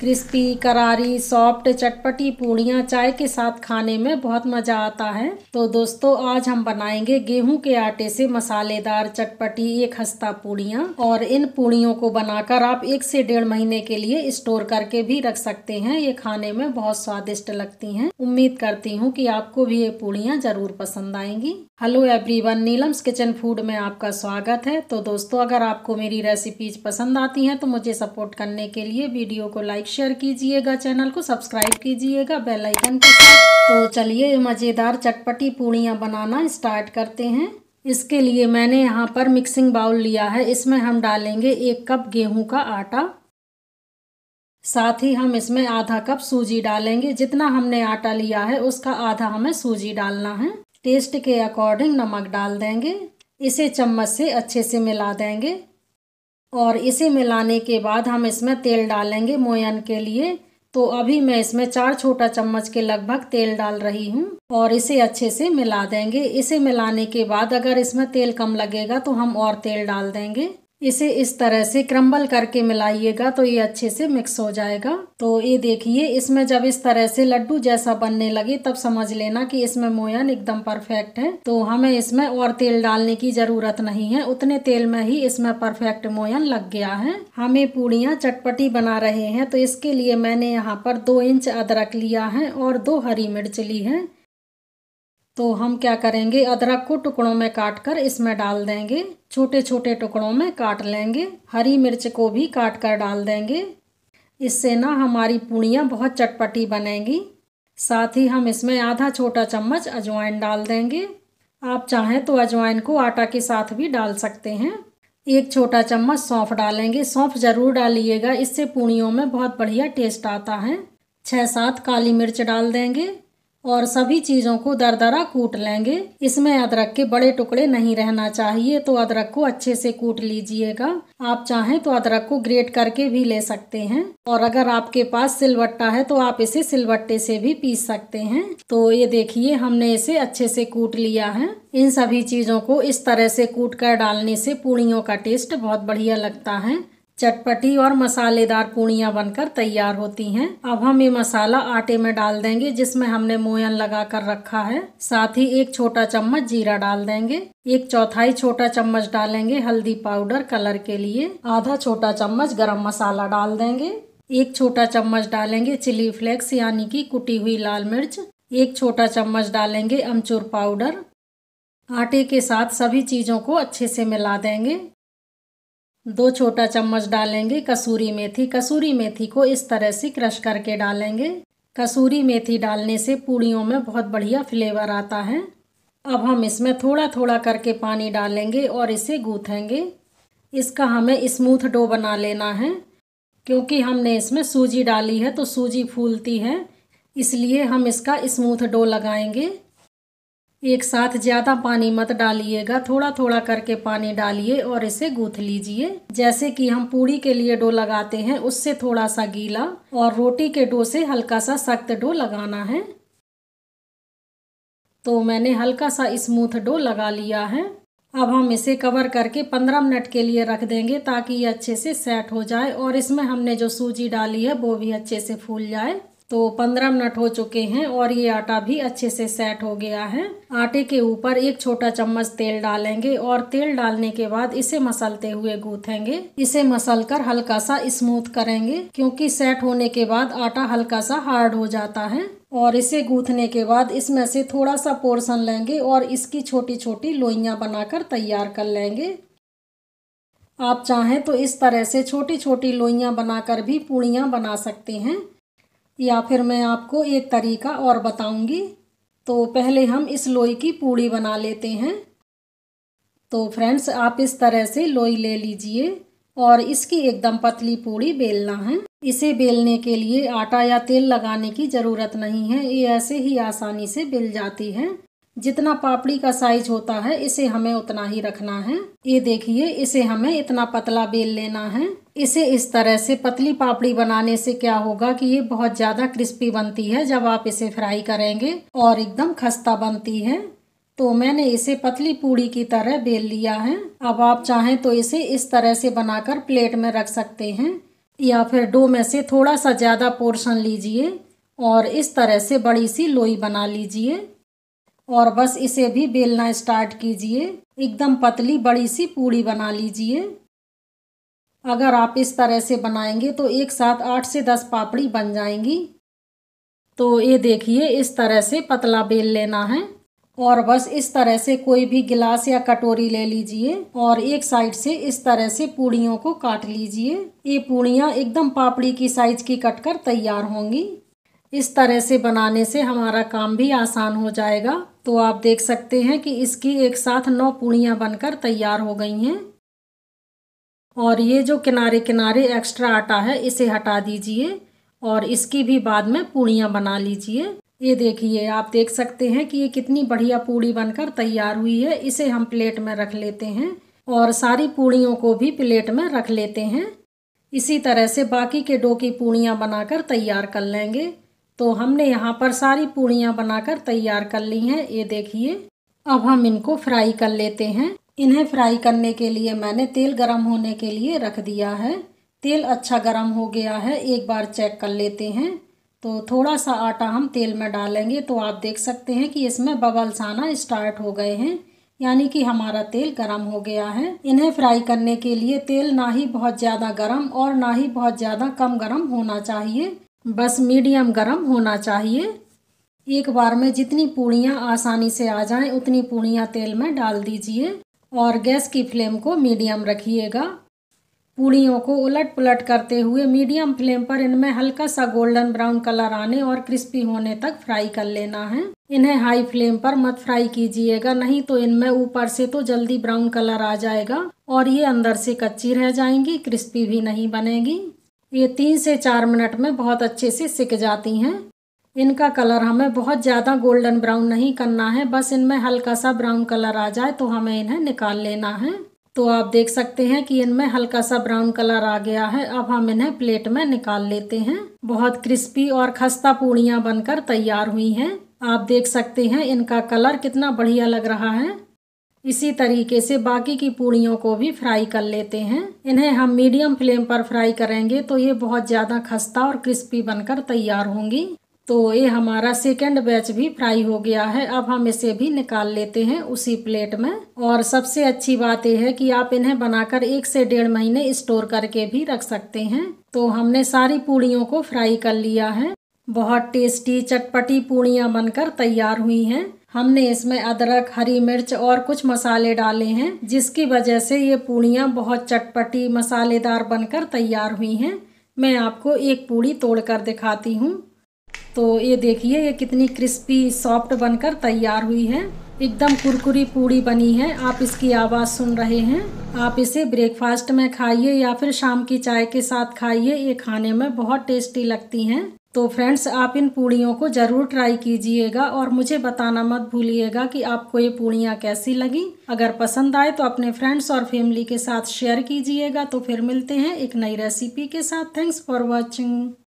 crispy करारी soft चटपटी पूड़ियाँ चाय के साथ खाने में बहुत मज़ा आता है तो दोस्तों आज हम बनाएंगे गेहूं के आटे से मसालेदार चटपटी एक हस्ता पूड़ियाँ और इन पूड़ियों को बनाकर आप एक से डेढ़ महीने के लिए स्टोर करके भी रख सकते हैं ये खाने में बहुत स्वादिष्ट लगती हैं उम्मीद करती हूँ कि आपको भी ये पूड़ियाँ ज़रूर पसंद आएंगी hello everyone Neelam's kitchen food में आपका स्वागत है तो दोस्तों अगर आपको मेरी रेसिपीज पसंद आती हैं तो मुझे सपोर्ट करने के लिए वीडियो को लाइक लाइक शेयर कीजिएगा चैनल को सब्सक्राइब कीजिएगा बेल आइकन के साथ तो चलिए मज़ेदार चटपटी पूड़ियाँ बनाना स्टार्ट करते हैं इसके लिए मैंने यहाँ पर मिक्सिंग बाउल लिया है इसमें हम डालेंगे एक कप गेहूं का आटा साथ ही हम इसमें आधा कप सूजी डालेंगे जितना हमने आटा लिया है उसका आधा हमें सूजी डालना है टेस्ट के अकॉर्डिंग नमक डाल देंगे इसे चम्मच से अच्छे से मिला देंगे और इसे मिलाने के बाद हम इसमें तेल डालेंगे मोयन के लिए तो अभी मैं इसमें चार छोटा चम्मच के लगभग तेल डाल रही हूँ और इसे अच्छे से मिला देंगे इसे मिलाने के बाद अगर इसमें तेल कम लगेगा तो हम और तेल डाल देंगे इसे इस तरह से क्रम्बल करके मिलाइएगा तो ये अच्छे से मिक्स हो जाएगा तो ये देखिए इसमें जब इस तरह से लड्डू जैसा बनने लगे तब समझ लेना कि इसमें मोयन एकदम परफेक्ट है तो हमें इसमें और तेल डालने की ज़रूरत नहीं है उतने तेल में ही इसमें परफेक्ट मोयन लग गया है हमें पूड़ियाँ चटपटी बना रहे हैं तो इसके लिए मैंने यहाँ पर दो इंच अदरक लिया है और दो हरी मिर्च ली है तो हम क्या करेंगे अदरक को टुकड़ों में काट कर इसमें डाल देंगे छोटे छोटे टुकड़ों में काट लेंगे हरी मिर्च को भी काट कर डाल देंगे इससे ना हमारी पूड़ियाँ बहुत चटपटी बनेंगी साथ ही हम इसमें आधा छोटा चम्मच अजवाइन डाल देंगे आप चाहें तो अजवाइन को आटा के साथ भी डाल सकते हैं एक छोटा चम्मच सौंफ डालेंगे सौंफ ज़रूर डालिएगा इससे पूड़ियों में बहुत बढ़िया टेस्ट आता है छः सात काली मिर्च डाल देंगे और सभी चीज़ों को दर दरा कूट लेंगे इसमें अदरक के बड़े टुकड़े नहीं रहना चाहिए तो अदरक को अच्छे से कूट लीजिएगा आप चाहें तो अदरक को ग्रेट करके भी ले सकते हैं और अगर आपके पास सिलवट्टा है तो आप इसे सिलवट्टे से भी पीस सकते हैं तो ये देखिए हमने इसे अच्छे से कूट लिया है इन सभी चीज़ों को इस तरह से कूट कर डालने से पूड़ियों का टेस्ट बहुत बढ़िया लगता है चटपटी और मसालेदार पूड़ियाँ बनकर तैयार होती हैं अब हम ये मसाला आटे में डाल देंगे जिसमें हमने मोयन लगा कर रखा है साथ ही एक छोटा चम्मच जीरा डाल देंगे एक चौथाई छोटा चम्मच डालेंगे हल्दी पाउडर कलर के लिए आधा छोटा चम्मच गरम मसाला डाल देंगे एक छोटा चम्मच डालेंगे चिली फ्लेक्स यानी की कुटी हुई लाल मिर्च एक छोटा चम्मच डालेंगे अमचूर पाउडर आटे के साथ सभी चीज़ों को अच्छे से मिला देंगे दो छोटा चम्मच डालेंगे कसूरी मेथी कसूरी मेथी को इस तरह से क्रश करके डालेंगे कसूरी मेथी डालने से पूड़ियों में बहुत बढ़िया फ्लेवर आता है अब हम इसमें थोड़ा थोड़ा करके पानी डालेंगे और इसे गूथेंगे इसका हमें स्मूथ डो बना लेना है क्योंकि हमने इसमें सूजी डाली है तो सूजी फूलती है इसलिए हम इसका स्मूथ डो लगाएंगे एक साथ ज़्यादा पानी मत डालिएगा थोड़ा थोड़ा करके पानी डालिए और इसे गूथ लीजिए जैसे कि हम पूड़ी के लिए डो लगाते हैं उससे थोड़ा सा गीला और रोटी के डो से हल्का सा सख्त डो लगाना है तो मैंने हल्का सा स्मूथ डो लगा लिया है अब हम इसे कवर करके 15 मिनट के लिए रख देंगे ताकि ये अच्छे से सेट हो जाए और इसमें हमने जो सूजी डाली है वो भी अच्छे से फूल जाए तो पंद्रह मिनट हो चुके हैं और ये आटा भी अच्छे से सेट हो गया है आटे के ऊपर एक छोटा चम्मच तेल डालेंगे और तेल डालने के बाद इसे मसलते हुए गूथेंगे इसे मसल कर हल्का सा स्मूथ करेंगे क्योंकि सेट होने के बाद आटा हल्का सा हार्ड हो जाता है और इसे गूथने के बाद इसमें से थोड़ा सा पोर्शन लेंगे और इसकी छोटी छोटी लोइया बनाकर तैयार कर लेंगे आप चाहें तो इस तरह से छोटी छोटी लोइयाँ बनाकर भी पूड़ियाँ बना सकते हैं या फिर मैं आपको एक तरीका और बताऊंगी तो पहले हम इस लोई की पूड़ी बना लेते हैं तो फ्रेंड्स आप इस तरह से लोई ले लीजिए और इसकी एकदम पतली पूड़ी बेलना है इसे बेलने के लिए आटा या तेल लगाने की ज़रूरत नहीं है ये ऐसे ही आसानी से बेल जाती है जितना पापड़ी का साइज होता है इसे हमें उतना ही रखना है ये देखिए इसे हमें इतना पतला बेल लेना है इसे इस तरह से पतली पापड़ी बनाने से क्या होगा कि ये बहुत ज़्यादा क्रिस्पी बनती है जब आप इसे फ्राई करेंगे और एकदम खस्ता बनती है तो मैंने इसे पतली पूड़ी की तरह बेल लिया है अब आप चाहें तो इसे इस तरह से बनाकर प्लेट में रख सकते हैं या फिर डो में से थोड़ा सा ज़्यादा पोर्शन लीजिए और इस तरह से बड़ी सी लोई बना लीजिए और बस इसे भी बेलना स्टार्ट कीजिए एकदम पतली बड़ी सी पूड़ी बना लीजिए अगर आप इस तरह से बनाएंगे तो एक साथ आठ से दस पापड़ी बन जाएंगी तो ये देखिए इस तरह से पतला बेल लेना है और बस इस तरह से कोई भी गिलास या कटोरी ले लीजिए और एक साइड से इस तरह से पूड़ियों को काट लीजिए ये पूड़ियाँ एकदम पापड़ी की साइज की कटकर तैयार होंगी इस तरह से बनाने से हमारा काम भी आसान हो जाएगा तो आप देख सकते हैं कि इसकी एक साथ नौ पूड़ियाँ बनकर तैयार हो गई हैं और ये जो किनारे किनारे एक्स्ट्रा आटा है इसे हटा दीजिए और इसकी भी बाद में पूड़ियाँ बना लीजिए ये देखिए आप देख सकते हैं कि ये कितनी बढ़िया पूड़ी बनकर तैयार हुई है इसे हम प्लेट में रख लेते हैं और सारी पूड़ियों को भी प्लेट में रख लेते हैं इसी तरह से बाकी के डो की पूड़ियाँ बनाकर तैयार कर लेंगे तो हमने यहाँ पर सारी पूड़ियाँ बनाकर तैयार कर ली हैं ये देखिए अब हम इनको फ्राई कर लेते हैं इन्हें फ्राई करने के लिए मैंने तेल गरम होने के लिए रख दिया है तेल अच्छा गरम हो गया है एक बार चेक कर लेते हैं तो थोड़ा सा आटा हम तेल में डालेंगे तो आप देख सकते हैं कि इसमें बबल्स आना स्टार्ट हो गए हैं यानी कि हमारा तेल गरम हो गया है इन्हें फ्राई करने के लिए तेल ना ही बहुत ज़्यादा गरम और ना ही बहुत ज़्यादा कम गरम होना चाहिए बस मीडियम गरम होना चाहिए एक बार में जितनी पूड़ियाँ आसानी से आ जाएं उतनी पूड़ियाँ तेल में डाल दीजिए और गैस की फ्लेम को मीडियम रखिएगा पूड़ियों को उलट पुलट करते हुए मीडियम फ्लेम पर इनमें हल्का सा गोल्डन ब्राउन कलर आने और क्रिस्पी होने तक फ्राई कर लेना है इन्हें हाई फ्लेम पर मत फ्राई कीजिएगा नहीं तो इनमें ऊपर से तो जल्दी ब्राउन कलर आ जाएगा और ये अंदर से कच्ची रह जाएंगी क्रिस्पी भी नहीं बनेगी ये तीन से चार मिनट में बहुत अच्छे से सिक जाती हैं इनका कलर हमें बहुत ज़्यादा गोल्डन ब्राउन नहीं करना है बस इनमें हल्का सा ब्राउन कलर आ जाए तो हमें इन्हें निकाल लेना है तो आप देख सकते हैं कि इनमें हल्का सा ब्राउन कलर आ गया है अब हम इन्हें प्लेट में निकाल लेते हैं बहुत क्रिस्पी और खस्ता पूड़ियाँ बनकर तैयार हुई हैं आप देख सकते हैं इनका कलर कितना बढ़िया लग रहा है इसी तरीके से बाकी की पूड़ियों को भी फ्राई कर लेते हैं इन्हें हम मीडियम फ्लेम पर फ्राई करेंगे तो ये बहुत ज़्यादा खस्ता और क्रिस्पी बनकर तैयार होंगी तो ये हमारा सेकेंड बैच भी फ्राई हो गया है अब हम इसे भी निकाल लेते हैं उसी प्लेट में और सबसे अच्छी बात यह है कि आप इन्हें बनाकर एक से डेढ़ महीने स्टोर करके भी रख सकते हैं तो हमने सारी पूड़ियों को फ्राई कर लिया है बहुत टेस्टी चटपटी पूड़ियाँ बनकर तैयार हुई हैं हमने इसमें अदरक हरी मिर्च और कुछ मसाले डाले हैं जिसकी वजह से ये पूड़ियाँ बहुत चटपटी मसालेदार बनकर तैयार हुई हैं मैं आपको एक पूड़ी तोड़कर दिखाती हूँ तो ये देखिए ये कितनी क्रिस्पी सॉफ्ट बनकर तैयार हुई है एकदम कुरकुरी पूड़ी बनी है आप इसकी आवाज़ सुन रहे हैं आप इसे ब्रेकफास्ट में खाइए या फिर शाम की चाय के साथ खाइए ये खाने में बहुत टेस्टी लगती हैं तो फ्रेंड्स आप इन पूड़ियों को ज़रूर ट्राई कीजिएगा और मुझे बताना मत भूलिएगा कि आपको ये पूड़ियाँ कैसी लगी अगर पसंद आए तो अपने फ्रेंड्स और फैमिली के साथ शेयर कीजिएगा तो फिर मिलते हैं एक नई रेसिपी के साथ थैंक्स फॉर वॉचिंग